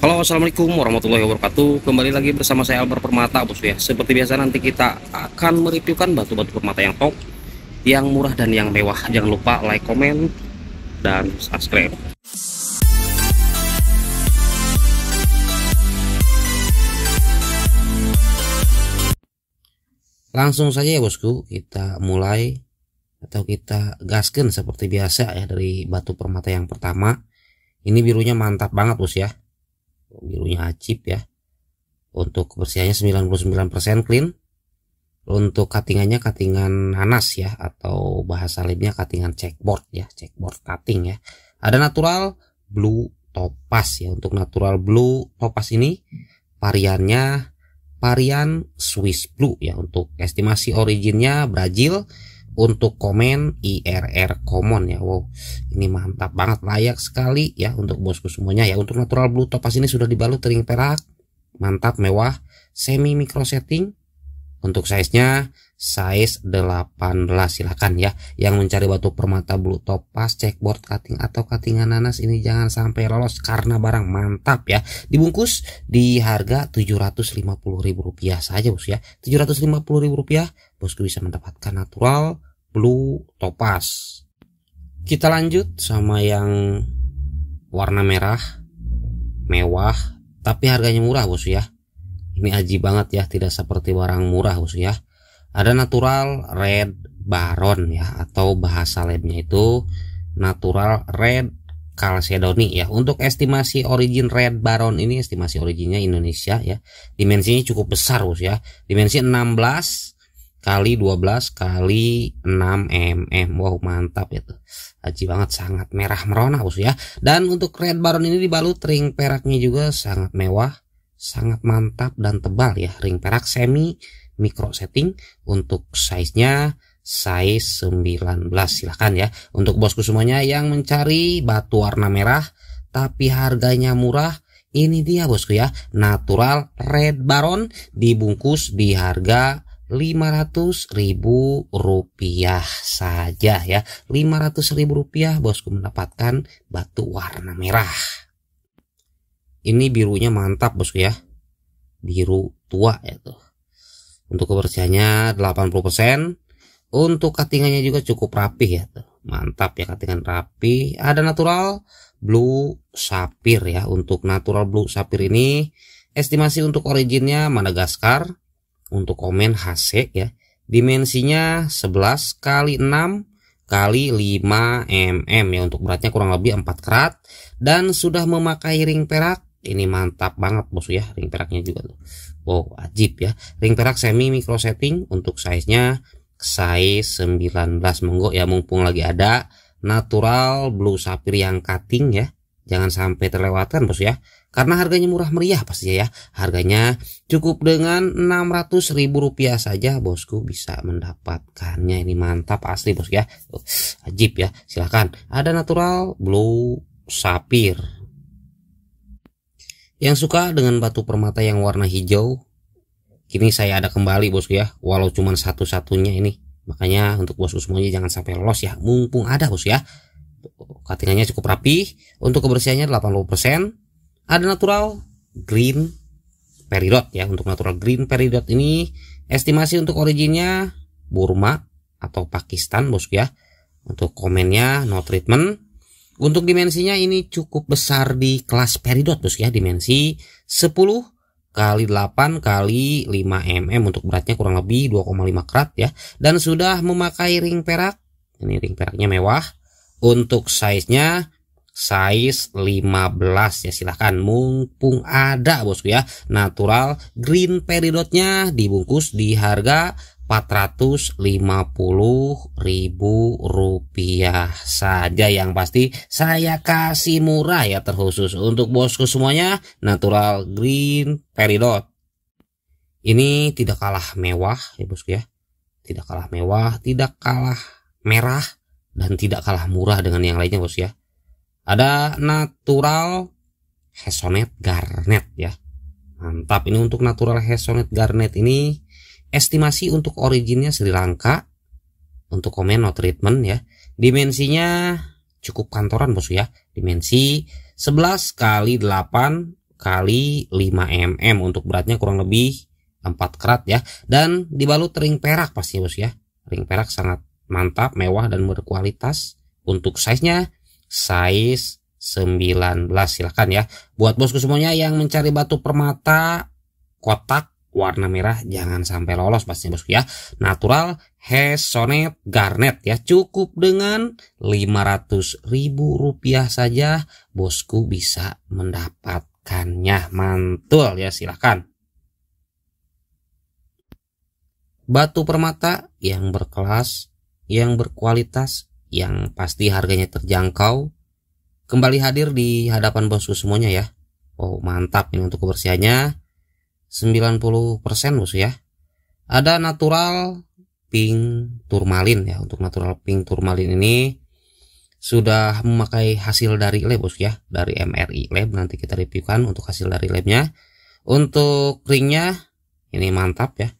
Halo assalamualaikum warahmatullahi wabarakatuh kembali lagi bersama saya Albert Permata bosku ya seperti biasa nanti kita akan mereviewkan batu-batu permata yang top yang murah dan yang mewah jangan lupa like comment dan subscribe langsung saja ya bosku kita mulai atau kita gasken seperti biasa ya dari batu permata yang pertama ini birunya mantap banget bos ya birunya acip ya untuk kebersihannya 99% clean untuk cuttingannya cuttingan nanas ya atau bahasa lainnya cuttingan checkboard ya checkboard cutting ya ada natural blue topaz ya untuk natural blue topaz ini variannya varian Swiss blue ya untuk estimasi originnya Brazil untuk komen IRR Common ya wow ini mantap banget layak sekali ya untuk bosku semuanya ya untuk natural blue topaz ini sudah dibalut ring perak mantap mewah semi micro setting untuk size nya size 18 silahkan ya yang mencari batu permata blue topaz checkboard cutting atau cuttingan nanas ini jangan sampai lolos karena barang mantap ya dibungkus di harga rp rupiah saja bos ya 750.000 rupiah bosku bisa mendapatkan natural blue topaz kita lanjut sama yang warna merah mewah tapi harganya murah bosku ya ini aji banget ya tidak seperti barang murah bosku ya ada natural red baron ya atau bahasa labnya itu natural red Calcedoni ya. Untuk estimasi origin Red Baron ini estimasi originnya Indonesia ya. Dimensinya cukup besar Bos ya. Dimensi 16 kali 12 kali 6 mm wow mantap itu haji banget sangat merah merona us ya dan untuk red baron ini dibalut ring peraknya juga sangat mewah sangat mantap dan tebal ya ring perak semi micro setting untuk size nya size 19 silahkan ya untuk bosku semuanya yang mencari batu warna merah tapi harganya murah ini dia bosku ya natural red baron dibungkus di harga 500.000 rupiah saja ya. 500.000 rupiah bosku mendapatkan batu warna merah. Ini birunya mantap bosku ya. Biru tua ya tuh. Untuk kebersihannya 80%. Untuk cuttingannya juga cukup rapi ya tuh. Mantap ya cuttingan rapi. Ada natural blue sapir ya. Untuk natural blue sapir ini estimasi untuk originnya Madagaskar untuk komen HC ya. Dimensinya 11 kali 6 kali 5 mm ya untuk beratnya kurang lebih 4 karat dan sudah memakai ring perak ini mantap banget bos ya ring peraknya juga tuh wow wajib ya ring perak semi micro setting untuk size nya size 19 monggo ya mumpung lagi ada natural blue sapphire yang cutting ya jangan sampai terlewatkan bos ya karena harganya murah meriah pasti ya. Harganya cukup dengan Rp600.000 saja bosku bisa mendapatkannya. Ini mantap asli bosku ya. Oh, ajib ya. Silahkan. Ada natural blue sapir Yang suka dengan batu permata yang warna hijau. Kini saya ada kembali bosku ya. Walau cuma satu-satunya ini. Makanya untuk bosku semuanya jangan sampai lolos ya. Mumpung ada bosku ya. katingannya cukup rapi. Untuk kebersihannya 80% ada natural green peridot ya untuk natural green peridot ini estimasi untuk originnya Burma atau Pakistan bosku ya untuk komennya no treatment untuk dimensinya ini cukup besar di kelas peridot bosku ya dimensi 10 kali 8 kali 5 mm untuk beratnya kurang lebih 2,5 krat ya dan sudah memakai ring perak ini ring peraknya mewah untuk size nya size 15 ya silahkan mumpung ada bosku ya natural green peridotnya dibungkus di harga 450.000 ribu rupiah saja yang pasti saya kasih murah ya terkhusus untuk bosku semuanya natural green peridot ini tidak kalah mewah ya bosku ya tidak kalah mewah tidak kalah merah dan tidak kalah murah dengan yang lainnya bos ya ada natural hesonet Garnet ya. Mantap ini untuk natural hesonet Garnet ini estimasi untuk originnya Sri Lanka untuk komen no treatment ya. Dimensinya cukup kantoran bos ya. Dimensi 11 kali 8 kali 5 mm untuk beratnya kurang lebih 4 karat ya dan dibalut ring perak pasti ya, bos ya. Ring perak sangat mantap, mewah dan berkualitas. Untuk size-nya size 19 silahkan ya buat bosku semuanya yang mencari batu permata kotak warna merah jangan sampai lolos pastinya bosku ya natural Hesonet Garnet ya cukup dengan 500.000 rupiah saja bosku bisa mendapatkannya mantul ya silahkan batu permata yang berkelas yang berkualitas yang pasti harganya terjangkau kembali hadir di hadapan bosku semuanya ya oh mantap ini untuk kebersihannya 90% bos ya ada natural pink turmalin ya untuk natural pink turmalin ini sudah memakai hasil dari lab bos ya dari MRI lab nanti kita reviewkan untuk hasil dari labnya untuk ringnya ini mantap ya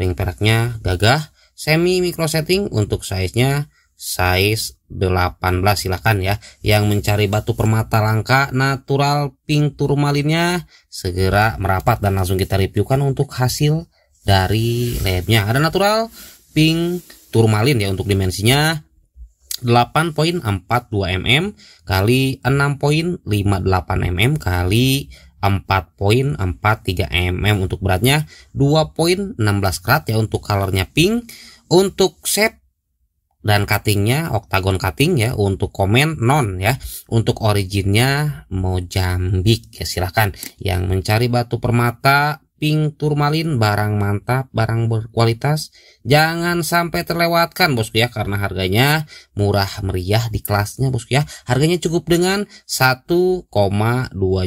ring peraknya gagah semi micro setting untuk size nya size 18 silakan ya yang mencari batu permata langka natural pink turmalinnya segera merapat dan langsung kita reviewkan untuk hasil dari labnya ada natural pink turmalin ya untuk dimensinya 8.42 mm kali 6.58 mm kali 4.43 mm untuk beratnya 2.16 karat ya untuk colornya pink untuk shape dan cuttingnya oktagon cutting ya untuk komen non ya untuk originnya Mojambik ya silahkan yang mencari batu permata pink turmalin barang mantap barang berkualitas jangan sampai terlewatkan bosku ya karena harganya murah meriah di kelasnya bosku ya harganya cukup dengan 1,2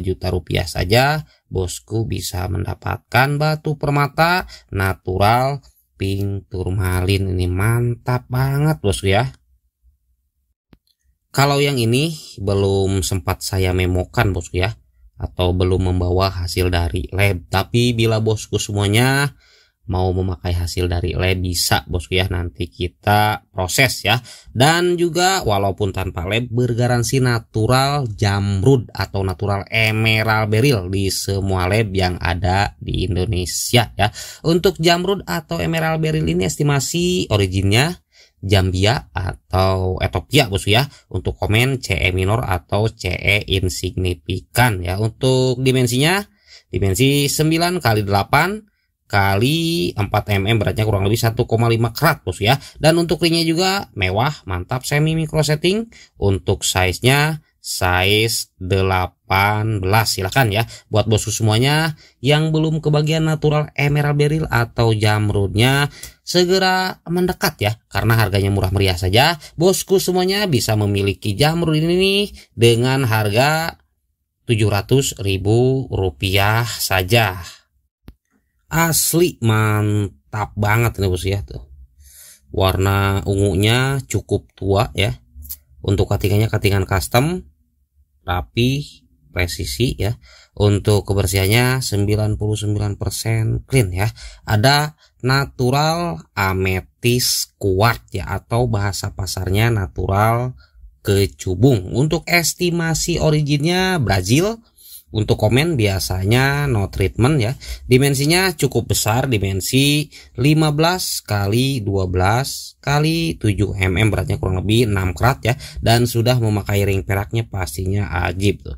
juta rupiah saja bosku bisa mendapatkan batu permata natural pink turmalin ini mantap banget bosku ya kalau yang ini belum sempat saya memokan bosku ya atau belum membawa hasil dari lab tapi bila bosku semuanya mau memakai hasil dari le bisa bosku ya nanti kita proses ya dan juga walaupun tanpa le bergaransi natural jamrud atau natural emerald beril di semua lab yang ada di Indonesia ya untuk jamrud atau emerald beril ini estimasi originnya Jambia atau Ethiopia bosku ya untuk komen CE minor atau CE insignifikan ya untuk dimensinya dimensi 9 kali 8 kali 4 mm beratnya kurang lebih 1,5 karat bos ya. Dan untuk ringnya juga mewah, mantap semi micro setting. Untuk size-nya size 18 silahkan ya buat bosku semuanya yang belum kebagian natural emerald beril atau jamrudnya segera mendekat ya karena harganya murah meriah saja bosku semuanya bisa memiliki jamrud ini dengan harga 700 ribu rupiah saja asli mantap banget ini bos ya tuh warna ungunya cukup tua ya untuk katingannya katingan custom rapi presisi ya untuk kebersihannya 99% clean ya ada natural ametis kuat ya atau bahasa pasarnya natural kecubung untuk estimasi originnya Brazil untuk komen biasanya no treatment ya. Dimensinya cukup besar, dimensi 15 kali 12 kali 7 mm beratnya kurang lebih 6 krat ya dan sudah memakai ring peraknya pastinya ajib tuh.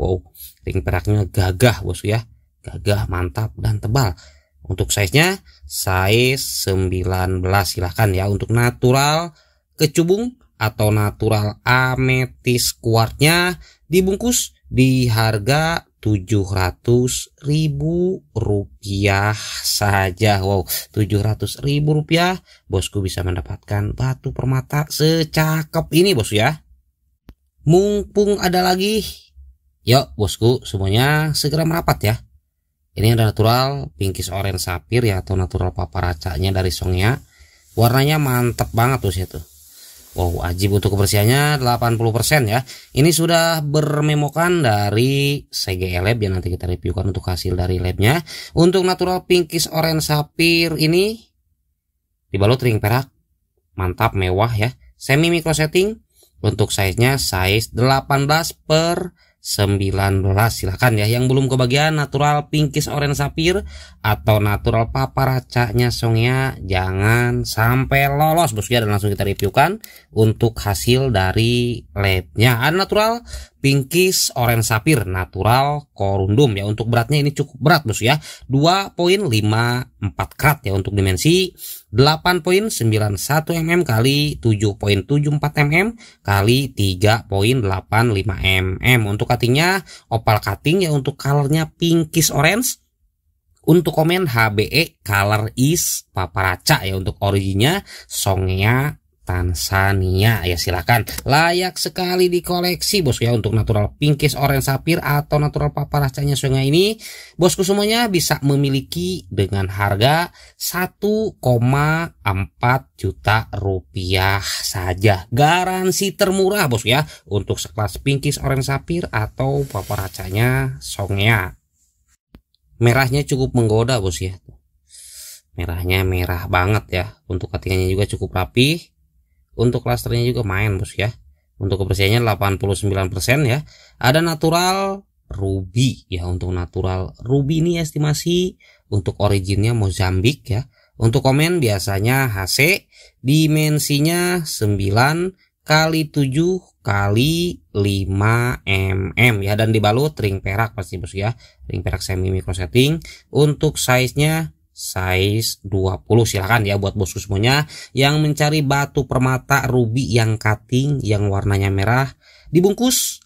Wow, ring peraknya gagah bosku ya. Gagah, mantap dan tebal. Untuk size-nya size 19 silahkan ya untuk natural kecubung atau natural ametis kuartnya dibungkus di harga tujuh ratus ribu rupiah saja wow tujuh ratus ribu rupiah bosku bisa mendapatkan batu permata secakep ini bos ya mumpung ada lagi yuk bosku semuanya segera merapat ya ini ada natural pinkish orange sapir ya atau natural paparacanya dari songnya warnanya mantep banget ya, tuh situ Wow, ajib untuk kebersihannya 80% ya. Ini sudah bermemokan dari CGE Lab yang nanti kita reviewkan untuk hasil dari labnya. Untuk natural pinkish orange sapphire ini dibalut ring perak. Mantap mewah ya. Semi micro setting untuk size-nya size 18 per 19 silahkan ya yang belum kebagian natural pinkis orange sapir atau natural paparaca-nya songnya jangan sampai lolos bosku ya dan langsung kita reviewkan untuk hasil dari labnya ada natural Pinkish Orange Sapir, Natural, Corundum ya. Untuk beratnya ini cukup berat bos ya. 2.54 karat ya untuk dimensi 8.91 mm kali 7.74 mm kali 3.85 mm. Untuk cuttingnya opal cutting ya untuk colornya pinkish orange. Untuk komen HBE color is paparaca ya untuk originnya songnya Tanzania ya silakan layak sekali dikoleksi bosku ya untuk natural pinkish orange sapir atau natural paparacanya sungai ini bosku semuanya bisa memiliki dengan harga 1,4 juta rupiah saja garansi termurah bosku ya untuk sekelas pinkish orange sapir atau paparacanya songnya merahnya cukup menggoda bos ya merahnya merah banget ya untuk katingannya juga cukup rapi untuk klasternya juga main bos ya. Untuk kebersihannya 89% ya. Ada natural ruby ya untuk natural ruby ini estimasi untuk originnya Mozambik ya. Untuk komen biasanya HC dimensinya 9 kali 7 kali 5 mm ya dan dibalut ring perak pasti bos ya. Ring perak semi micro setting. Untuk size-nya size 20 silakan ya buat bosku semuanya yang mencari batu permata ruby yang cutting yang warnanya merah dibungkus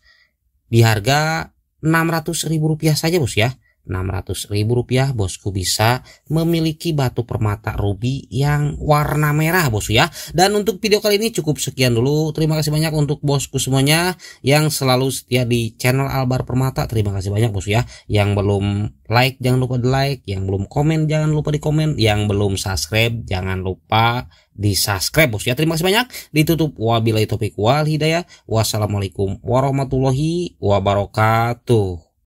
di harga 600 ribu rupiah saja bos ya 600.000 rupiah bosku bisa memiliki batu permata ruby yang warna merah bosku ya dan untuk video kali ini cukup sekian dulu terima kasih banyak untuk bosku semuanya yang selalu setia di channel Albar Permata terima kasih banyak bosku ya yang belum like jangan lupa di like yang belum komen jangan lupa di komen yang belum subscribe jangan lupa di subscribe bosku ya terima kasih banyak ditutup wabillahi topik wal hidayah wassalamualaikum warahmatullahi wabarakatuh